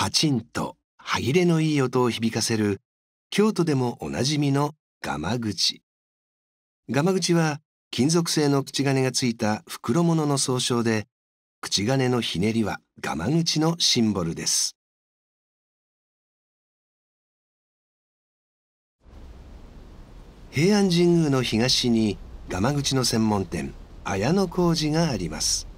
パチンと歯切れのいい音を響かせる京都でもおなじみのガマ口。ガマ口は金属製の口金がついた袋物の総称で、口金のひねりはガマ口のシンボルです。平安神宮の東にガマ口の専門店、綾小路があります。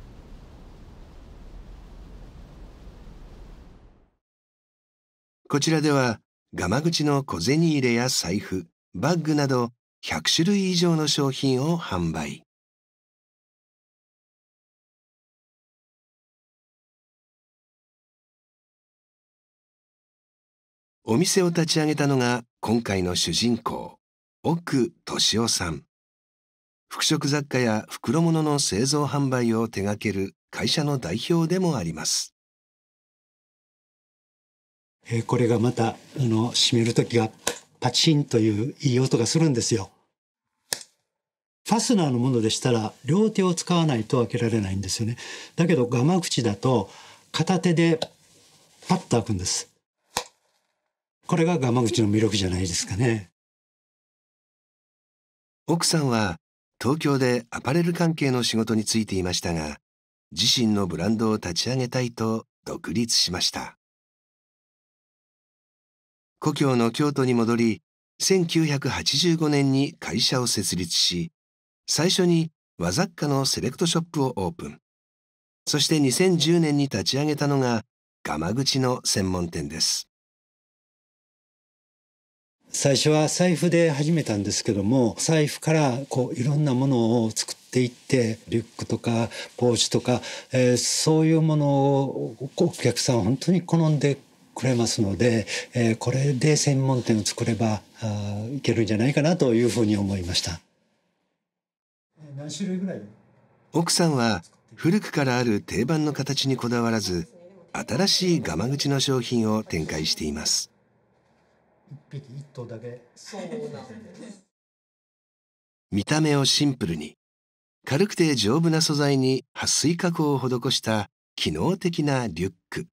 こちらでは、ガマ口の小銭入れや財布、バッグなど100種類以上の商品を販売。お店を立ち上げたのが今回の主人公、奥敏夫さん。服飾雑貨や袋物の製造販売を手掛ける会社の代表でもあります。えこれがまた、あの、締めるときがパチンといういい音がするんですよ。ファスナーのものでしたら、両手を使わないと開けられないんですよね。だけど、ガマ口だと、片手でパッと開くんです。これがガマ口の魅力じゃないですかね。奥さんは、東京でアパレル関係の仕事に就いていましたが、自身のブランドを立ち上げたいと独立しました。故郷の京都に戻り、1985年に会社を設立し、最初に和雑貨のセレクトショップをオープン。そして2010年に立ち上げたのが、ガ口の専門店です。最初は財布で始めたんですけども財布からこういろんなものを作っていってリュックとかポーチとか、えー、そういうものをお客さん本当に好んでくれますので、えー、これで専門店を作ればあいけるんじゃないかなというふうに思いました何種類ぐらい奥さんは古くからある定番の形にこだわらず新しいガマ口の商品を展開しています一一匹頭だけそうなんです見た目をシンプルに軽くて丈夫な素材に撥水加工を施した機能的なリュック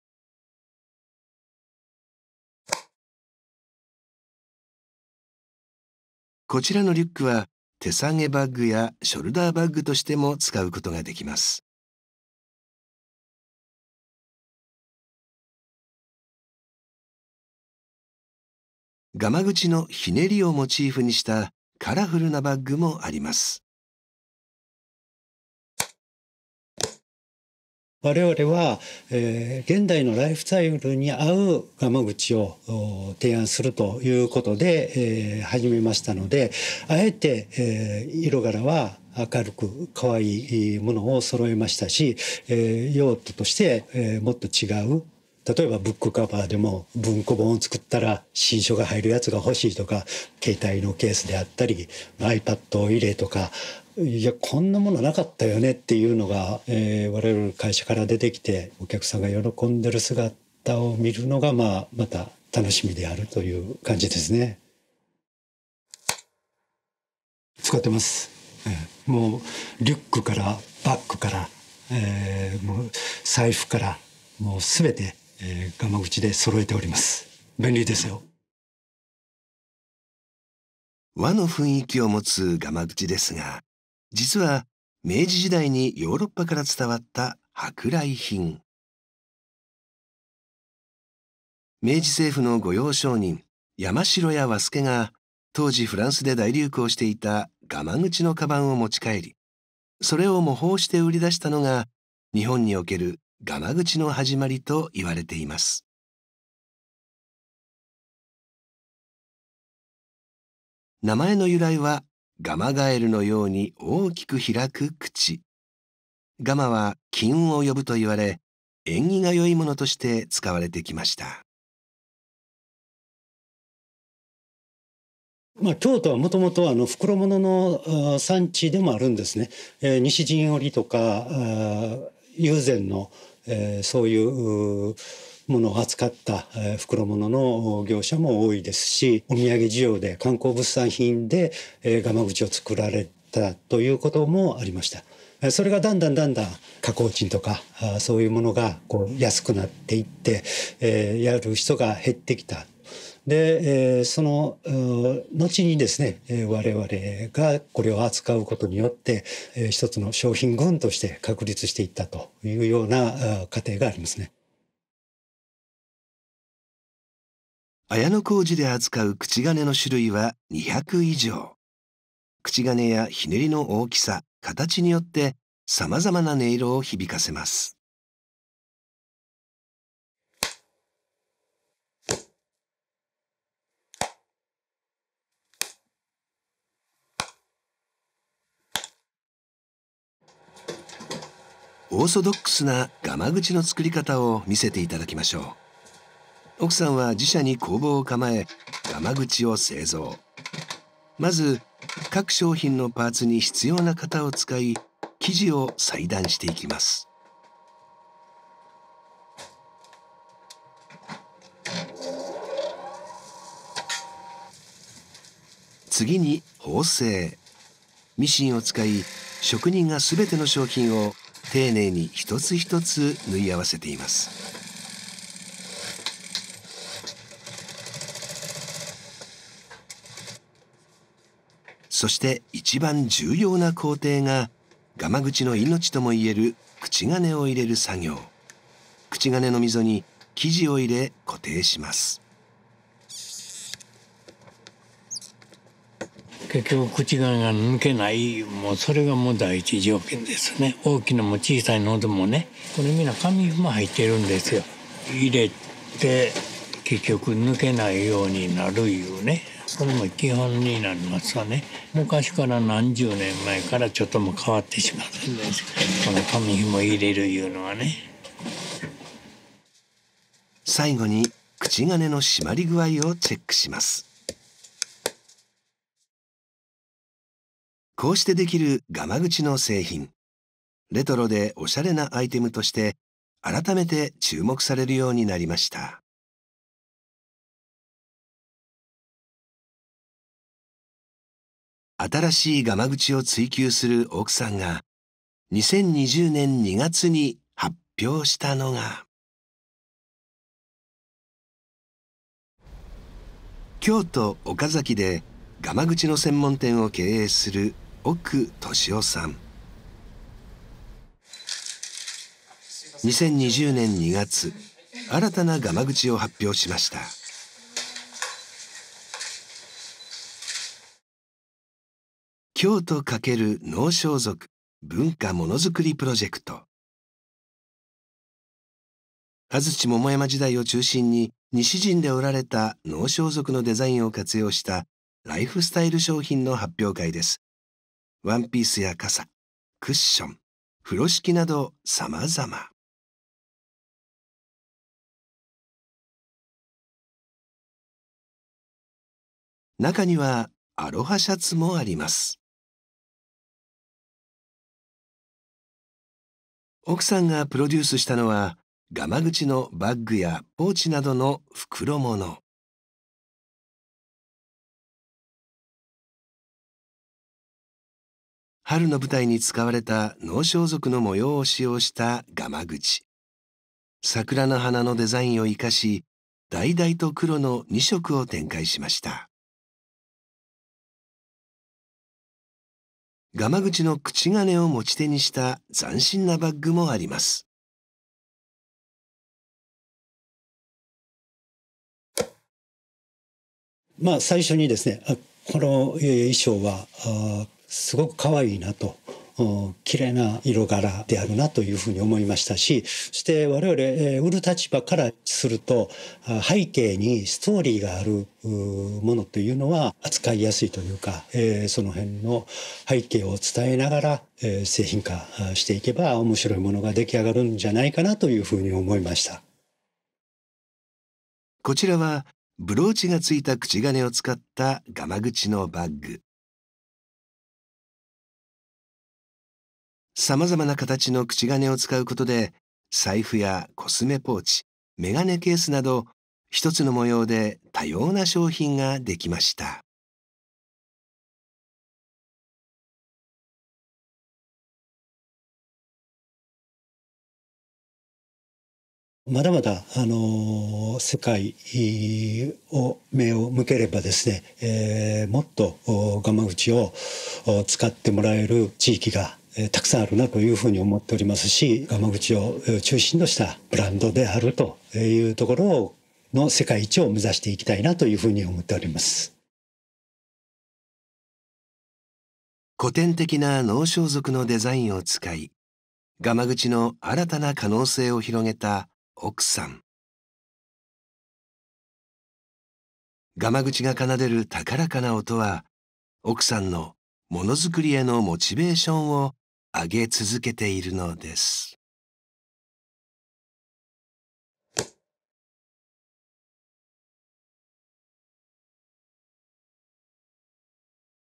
こちらのリュックは手提げバッグやショルダーバッグとしても使うことができます。ガマ口のひねりをモチーフにしたカラフルなバッグもあります。我々は、えー、現代のライフスタイルに合うガマ口を提案するということで、えー、始めましたのであえて、えー、色柄は明るく可愛いものを揃えましたし、えー、用途として、えー、もっと違う例えばブックカバーでも文庫本を作ったら新書が入るやつが欲しいとか携帯のケースであったり iPad を入れとかいやこんなものなかったよねっていうのが、えー、我々会社から出てきてお客さんが喜んでる姿を見るのが、まあ、また楽しみであるという感じですね。使ってます、えー、もうリュックからバッグから、えー、もう財布からもう全てえー、ガマ口で揃えております便利ですよ和の雰囲気を持つガマ口ですが実は明治時代にヨーロッパから伝わった舶来品明治政府の御用商人山城や和助が当時フランスで大流行していたガマ口のカバンを持ち帰りそれを模倣して売り出したのが日本におけるガマ口の始まりと言われています。名前の由来はガマガエルのように大きく開く口。ガマは金運を呼ぶと言われ、縁起が良いものとして使われてきました。まあ、京都はもともとあの袋物の産地でもあるんですね。えー、西陣織とか友禅の、えー、そういうものを扱った袋物の業者も多いですしお土産需要で観光物産品で、えー、ガマ口を作られたということもありました。それがだんだんだんだん加工賃とかそういうものがこう安くなっていって、えー、やる人が減ってきた。で、えー、その後にですね、え我々がこれを扱うことによって、えー、一つの商品群として確立していったというような過程がありますね。綾小路で扱う口金の種類は200以上。口金やひねりの大きさ形によってさまざまな音色を響かせます。オーソドックスなガマ口の作り方を見せていただきましょう奥さんは自社に工房を構えガマ口を製造まず各商品のパーツに必要な型を使い生地を裁断していきます。次に縫製ミシンを使い職人が全ての商品を丁寧に一つ一つ縫い合わせていますそして一番重要な工程がガマ口の命ともいえる口金を入れる作業口金の溝に生地を入れ固定します結局口金が抜けないもうそれがもう第一条件ですね大きなも小さいのでもねこれみんな紙も入ってるんですよ入れて結局抜けないようになるいうねそれも基本になりますわね昔から何十年前からちょっとも変わってしまったんですこの紙紐入れるいうのはね最後に口金の締まり具合をチェックしますこうしてできるガマ口の製品レトロでおしゃれなアイテムとして改めて注目されるようになりました。新しいガマ口を追求する奥さんが2020年2月に発表したのが京都岡崎でガマ口の専門店を経営する奥俊夫さん2020年2月新たなガマ口を発表しました。京都×能装束文化ものづくりプロジェクト安土桃山時代を中心に西陣で織られた能装束のデザインを活用したライフスタイル商品の発表会ですワンピースや傘クッション風呂敷など様々中にはアロハシャツもあります奥さんがプロデュースしたのは、ガマ口のバッグやポーチなどの袋物。春の舞台に使われた能装束の模様を使用したガマ口。桜の花のデザインを生かし、橙と黒の2色を展開しました。ガマ口の口金を持ち手にした斬新なバッグもあります。まあ最初にですねこの衣装はすごく可愛いなと綺麗な色柄であるなというふうに思いましたしそして我々、売る立場からすると背景にストーリーがあるものというのは扱いやすいというか、その辺の背景を伝えながら、製品化していけば面白いものが出来上がるんじゃないかなというふうに思いました。こちらはブローチがついた口金を使ったガマ口のバッグ。さまざまな形の口金を使うことで、財布やコスメポーチ、メガネケースなど、一つの模様で多様な商品ができました。まだまだ、あのー、世界を目を向ければですね、えー、もっと我慢口を使ってもらえる地域がたくさんあるなというふうに思っておりますし山口を中心としたブランドであるというところの世界一を目指していきたいなというふうに思っております古典的な能装束のデザインを使いガマ口の新たな可能性を広げた奥さんガマ口が奏でる高らかな音は奥さんのものづくりへのモチベーションを上げ続けているのです。